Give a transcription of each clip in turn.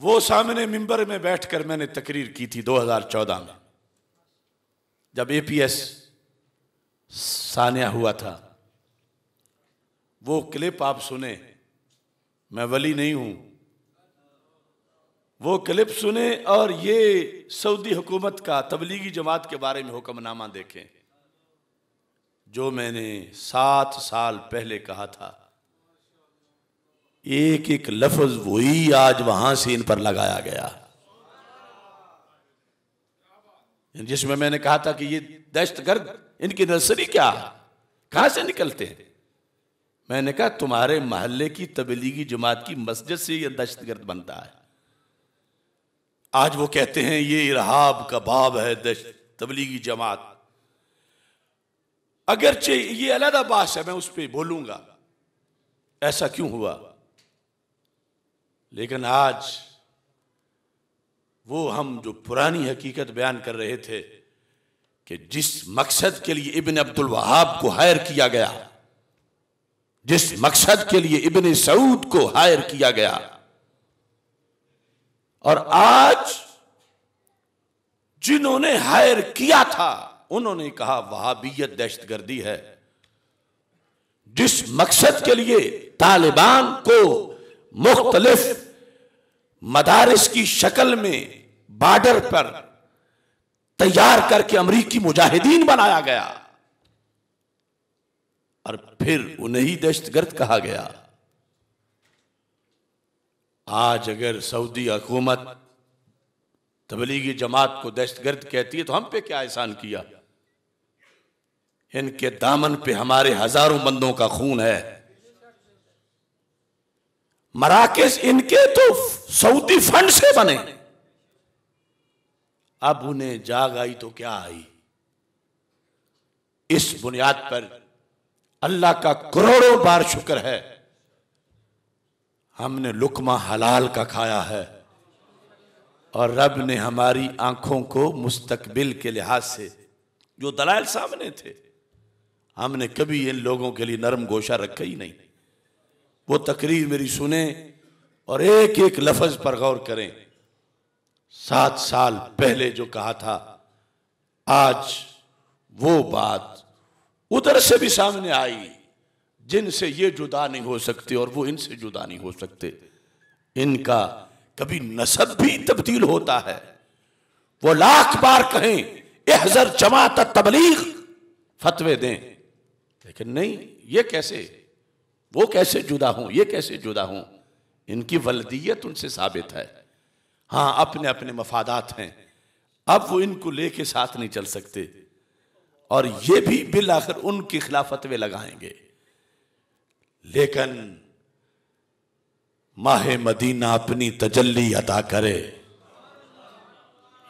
वो सामने मिंबर में बैठकर मैंने तकरीर की थी 2014 में जब एपीएस सानिया हुआ था वो क्लिप आप सुने मैं वली नहीं हूं वो क्लिप सुने और ये सऊदी हुकूमत का तबलीगी जमात के बारे में हुक्मनामा देखें जो मैंने सात साल पहले कहा था एक एक लफ्ज वही आज वहां से इन पर लगाया गया जिसमें मैंने कहा था कि ये दहशत गर्द इनकी नर्सरी क्या कहां से निकलते हैं मैंने कहा तुम्हारे मोहल्ले की तबलीगी जमात की मस्जिद से यह दहशतगर्द बनता है आज वो कहते हैं ये इरहाब का बाब है दहशत तबलीगी जमात अगरचे ये अलहदा बात है मैं उस पर बोलूंगा ऐसा क्यों हुआ लेकिन आज वो हम जो पुरानी हकीकत बयान कर रहे थे कि जिस मकसद के लिए इबन अब्दुल वहाब को हायर किया गया जिस मकसद के लिए इबन सऊद को हायर किया गया और आज जिन्होंने हायर किया था उन्होंने कहा वहाबियत दहशतगर्दी है जिस मकसद के लिए तालिबान को मुख्तलिफ मदारस की शक्ल में बॉर्डर पर तैयार करके अमरीकी मुजाहिदीन बनाया गया और फिर उन्हें ही दहशतगर्द कहा गया आज अगर सऊदी हुकूमत तबलीगी जमात को दहशतगर्द कहती है तो हम पे क्या एहसान किया इनके दामन पे हमारे हजारों बंदों का खून है मराकेश इनके तो सऊदी फंड से बने अब उन्हें जाग आई तो क्या आई इस बुनियाद पर अल्लाह का करोड़ों बार शुक्र है हमने लुकमा हलाल का खाया है और रब ने हमारी आंखों को मुस्तकबिल के लिहाज से जो दलाल सामने थे हमने कभी इन लोगों के लिए नरम गोशा रखा ही नहीं वो तकरीर मेरी सुने और एक एक लफज पर गौर करें सात साल पहले जो कहा था आज वो बात उधर से भी सामने आई जिनसे ये जुदा नहीं हो सकते और वो इनसे जुदा नहीं हो सकते इनका कभी नसब भी तब्दील होता है वो लाख बार कहें एहजर जमात तबलीग फतवे दें लेकिन नहीं ये कैसे वो कैसे जुदा हूं ये कैसे जुदा हूं इनकी वलदियत उनसे साबित है हाँ अपने अपने मफादात हैं अब वो इनको लेके साथ नहीं चल सकते और ये भी बिल आखिर उनके खिलाफ फतवे लगाएंगे लेकिन माह मदीना अपनी तजल्ली अदा करे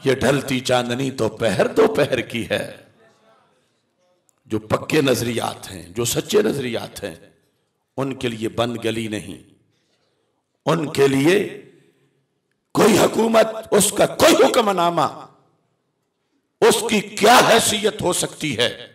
ये ढलती चांदनी तो पहर दोपहर की है जो पक्के नजरियात हैं जो सच्चे नजरियात हैं उनके लिए बंद गली नहीं उनके लिए कोई हुकूमत उसका कोई हुक्मनामा उसकी क्या हैसियत हो सकती है